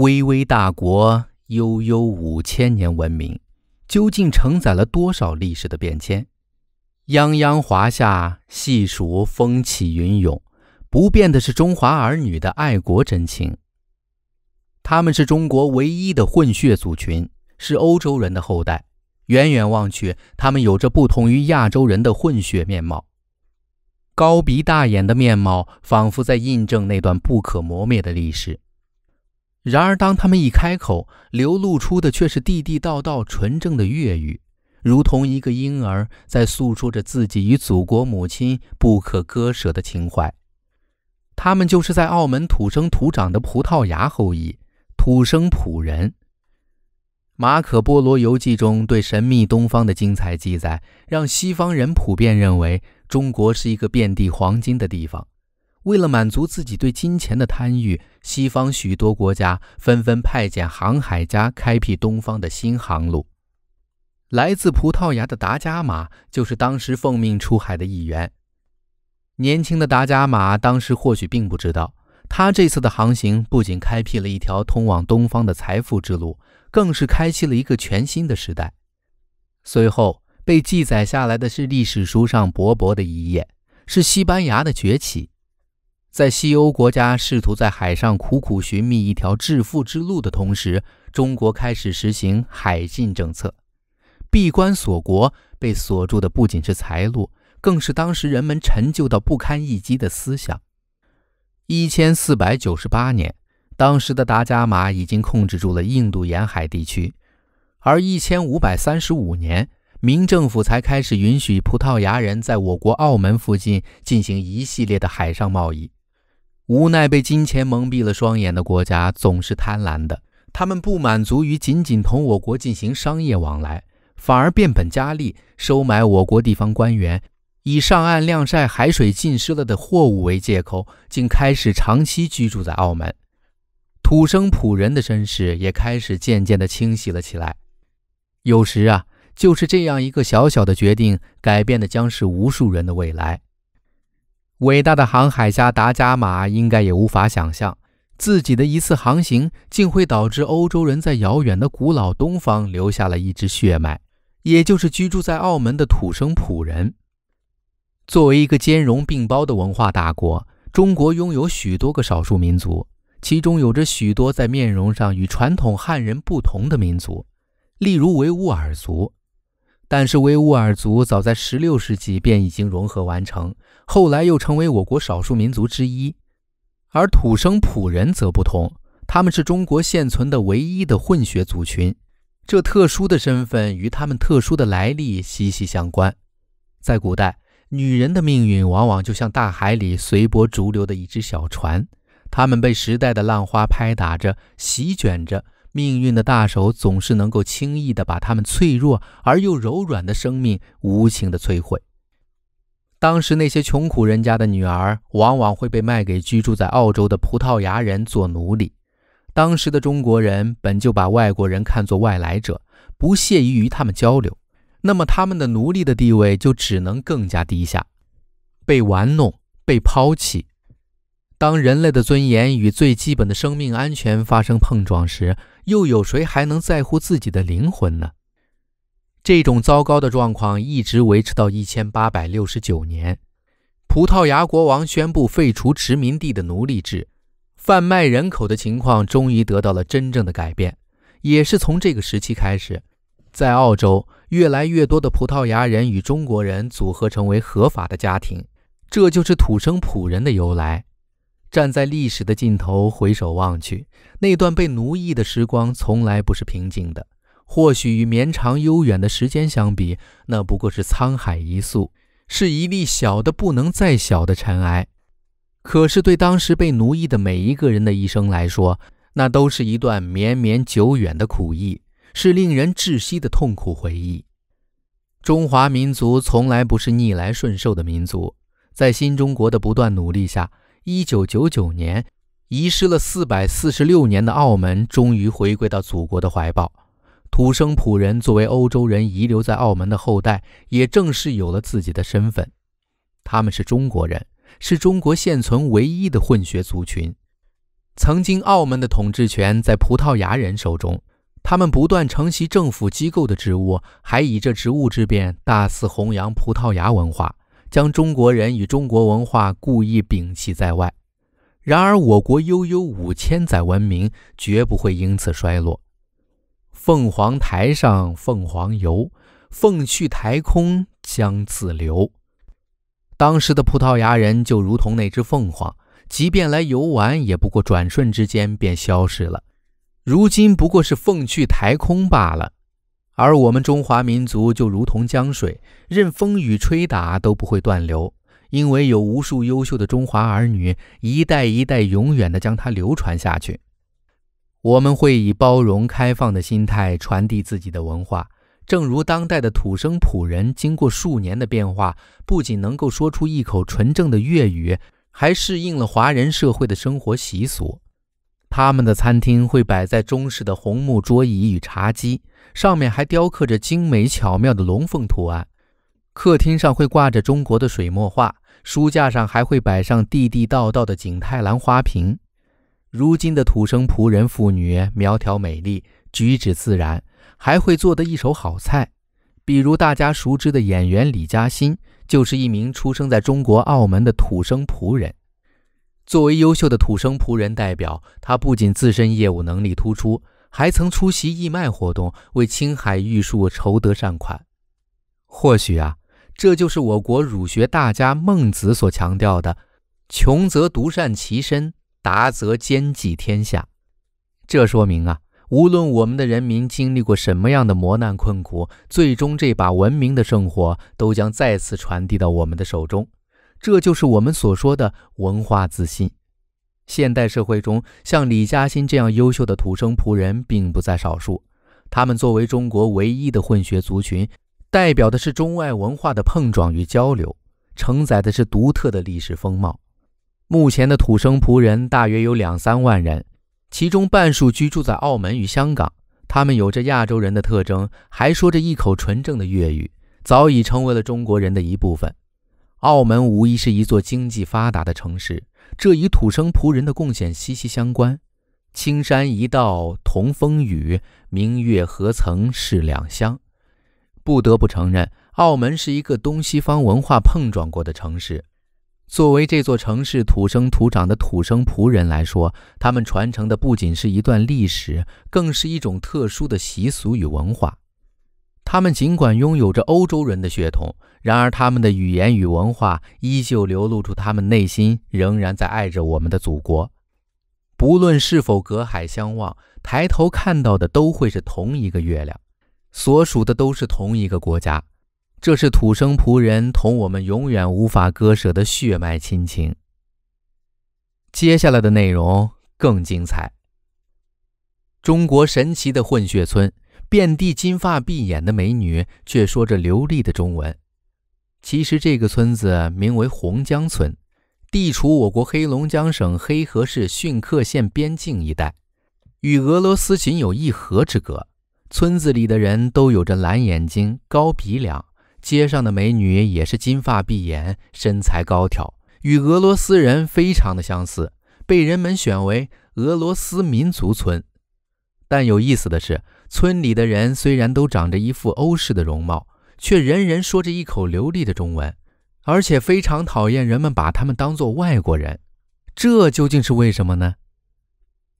巍巍大国，悠悠五千年文明，究竟承载了多少历史的变迁？泱泱华夏，细数风起云涌，不变的是中华儿女的爱国真情。他们是中国唯一的混血族群，是欧洲人的后代。远远望去，他们有着不同于亚洲人的混血面貌，高鼻大眼的面貌，仿佛在印证那段不可磨灭的历史。然而，当他们一开口，流露出的却是地地道道、纯正的粤语，如同一个婴儿在诉说着自己与祖国母亲不可割舍的情怀。他们就是在澳门土生土长的葡萄牙后裔，土生土人。《马可·波罗游记》中对神秘东方的精彩记载，让西方人普遍认为中国是一个遍地黄金的地方。为了满足自己对金钱的贪欲，西方许多国家纷纷派遣航海家开辟东方的新航路。来自葡萄牙的达伽马就是当时奉命出海的一员。年轻的达伽马当时或许并不知道，他这次的航行不仅开辟了一条通往东方的财富之路，更是开启了一个全新的时代。随后被记载下来的是历史书上薄薄的一页，是西班牙的崛起。在西欧国家试图在海上苦苦寻觅一条致富之路的同时，中国开始实行海禁政策，闭关锁国。被锁住的不仅是财路，更是当时人们陈旧到不堪一击的思想。一千四百九十八年，当时的达伽马已经控制住了印度沿海地区，而一千五百三十五年，明政府才开始允许葡萄牙人在我国澳门附近进行一系列的海上贸易。无奈被金钱蒙蔽了双眼的国家总是贪婪的，他们不满足于仅仅同我国进行商业往来，反而变本加厉，收买我国地方官员，以上岸晾晒海水浸湿了的货物为借口，竟开始长期居住在澳门。土生葡人的身世也开始渐渐地清晰了起来。有时啊，就是这样一个小小的决定，改变的将是无数人的未来。伟大的航海家达伽马应该也无法想象，自己的一次航行竟会导致欧洲人在遥远的古老东方留下了一支血脉，也就是居住在澳门的土生土人。作为一个兼容并包的文化大国，中国拥有许多个少数民族，其中有着许多在面容上与传统汉人不同的民族，例如维吾尔族。但是维吾尔族早在16世纪便已经融合完成，后来又成为我国少数民族之一。而土生普人则不同，他们是中国现存的唯一的混血族群。这特殊的身份与他们特殊的来历息息相关。在古代，女人的命运往往就像大海里随波逐流的一只小船，她们被时代的浪花拍打着、席卷着。命运的大手总是能够轻易地把他们脆弱而又柔软的生命无情地摧毁。当时那些穷苦人家的女儿往往会被卖给居住在澳洲的葡萄牙人做奴隶。当时的中国人本就把外国人看作外来者，不屑于与他们交流，那么他们的奴隶的地位就只能更加低下，被玩弄，被抛弃。当人类的尊严与最基本的生命安全发生碰撞时，又有谁还能在乎自己的灵魂呢？这种糟糕的状况一直维持到一千八百六十九年，葡萄牙国王宣布废除殖民地的奴隶制，贩卖人口的情况终于得到了真正的改变。也是从这个时期开始，在澳洲，越来越多的葡萄牙人与中国人组合成为合法的家庭，这就是土生葡人的由来。站在历史的尽头回首望去，那段被奴役的时光从来不是平静的。或许与绵长悠远的时间相比，那不过是沧海一粟，是一粒小的不能再小的尘埃。可是，对当时被奴役的每一个人的一生来说，那都是一段绵绵久远的苦役，是令人窒息的痛苦回忆。中华民族从来不是逆来顺受的民族，在新中国的不断努力下。一九九九年，遗失了四百四十六年的澳门终于回归到祖国的怀抱。土生葡人作为欧洲人遗留在澳门的后代，也正式有了自己的身份。他们是中国人，是中国现存唯一的混血族群。曾经，澳门的统治权在葡萄牙人手中，他们不断承袭政府机构的职务，还以这职务之便大肆弘扬葡萄牙文化。将中国人与中国文化故意摒弃在外，然而我国悠悠五千载文明绝不会因此衰落。凤凰台上凤凰游，凤去台空江自流。当时的葡萄牙人就如同那只凤凰，即便来游玩，也不过转瞬之间便消失了。如今不过是凤去台空罢了。而我们中华民族就如同江水，任风雨吹打都不会断流，因为有无数优秀的中华儿女，一代一代永远的将它流传下去。我们会以包容开放的心态传递自己的文化，正如当代的土生普人，经过数年的变化，不仅能够说出一口纯正的粤语，还适应了华人社会的生活习俗。他们的餐厅会摆在中式的红木桌椅与茶几上面，还雕刻着精美巧妙的龙凤图案。客厅上会挂着中国的水墨画，书架上还会摆上地地道道的景泰蓝花瓶。如今的土生仆人妇女苗条美丽，举止自然，还会做得一手好菜。比如大家熟知的演员李嘉欣，就是一名出生在中国澳门的土生仆人。作为优秀的土生葡人代表，他不仅自身业务能力突出，还曾出席义卖活动，为青海玉树筹得善款。或许啊，这就是我国儒学大家孟子所强调的：“穷则独善其身，达则兼济天下。”这说明啊，无论我们的人民经历过什么样的磨难困苦，最终这把文明的圣火都将再次传递到我们的手中。这就是我们所说的文化自信。现代社会中，像李嘉欣这样优秀的土生葡人并不在少数。他们作为中国唯一的混血族群，代表的是中外文化的碰撞与交流，承载的是独特的历史风貌。目前的土生葡人大约有两三万人，其中半数居住在澳门与香港。他们有着亚洲人的特征，还说着一口纯正的粤语，早已成为了中国人的一部分。澳门无疑是一座经济发达的城市，这与土生葡人的贡献息息相关。青山一道同风雨，明月何曾是两乡。不得不承认，澳门是一个东西方文化碰撞过的城市。作为这座城市土生土长的土生葡人来说，他们传承的不仅是一段历史，更是一种特殊的习俗与文化。他们尽管拥有着欧洲人的血统，然而他们的语言与文化依旧流露出他们内心仍然在爱着我们的祖国。不论是否隔海相望，抬头看到的都会是同一个月亮，所属的都是同一个国家。这是土生葡人同我们永远无法割舍的血脉亲情。接下来的内容更精彩。中国神奇的混血村。遍地金发碧眼的美女，却说着流利的中文。其实这个村子名为红江村，地处我国黑龙江省黑河市逊克县边境一带，与俄罗斯仅有一河之隔。村子里的人都有着蓝眼睛、高鼻梁，街上的美女也是金发碧眼、身材高挑，与俄罗斯人非常的相似，被人们选为俄罗斯民族村。但有意思的是。村里的人虽然都长着一副欧式的容貌，却人人说着一口流利的中文，而且非常讨厌人们把他们当作外国人。这究竟是为什么呢？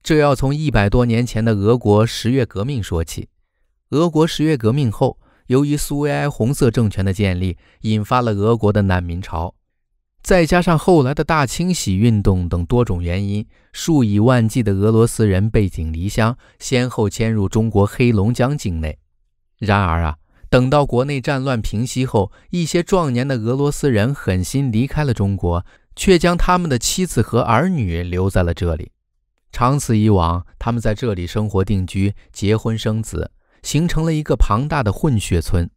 这要从一百多年前的俄国十月革命说起。俄国十月革命后，由于苏维埃红色政权的建立，引发了俄国的难民潮。再加上后来的大清洗运动等多种原因，数以万计的俄罗斯人背井离乡，先后迁入中国黑龙江境内。然而啊，等到国内战乱平息后，一些壮年的俄罗斯人狠心离开了中国，却将他们的妻子和儿女留在了这里。长此以往，他们在这里生活定居、结婚生子，形成了一个庞大的混血村。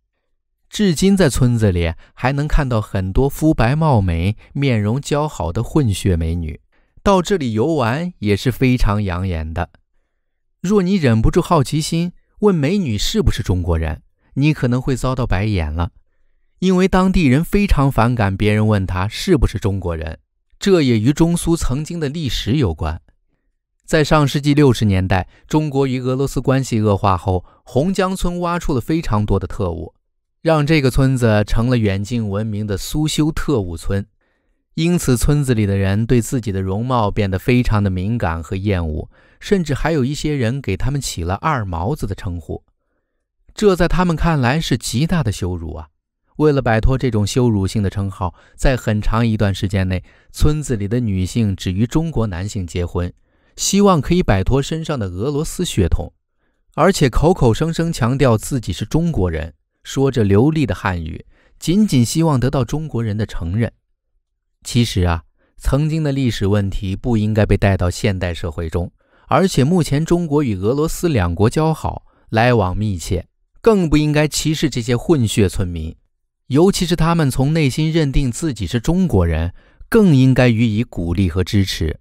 至今在村子里还能看到很多肤白貌美、面容姣好的混血美女，到这里游玩也是非常养眼的。若你忍不住好奇心问美女是不是中国人，你可能会遭到白眼了，因为当地人非常反感别人问他是不是中国人。这也与中苏曾经的历史有关。在上世纪六十年代，中国与俄罗斯关系恶化后，洪江村挖出了非常多的特务。让这个村子成了远近闻名的苏修特务村，因此村子里的人对自己的容貌变得非常的敏感和厌恶，甚至还有一些人给他们起了“二毛子”的称呼，这在他们看来是极大的羞辱啊！为了摆脱这种羞辱性的称号，在很长一段时间内，村子里的女性只与中国男性结婚，希望可以摆脱身上的俄罗斯血统，而且口口声声强调自己是中国人。说着流利的汉语，仅仅希望得到中国人的承认。其实啊，曾经的历史问题不应该被带到现代社会中，而且目前中国与俄罗斯两国交好，来往密切，更不应该歧视这些混血村民，尤其是他们从内心认定自己是中国人，更应该予以鼓励和支持。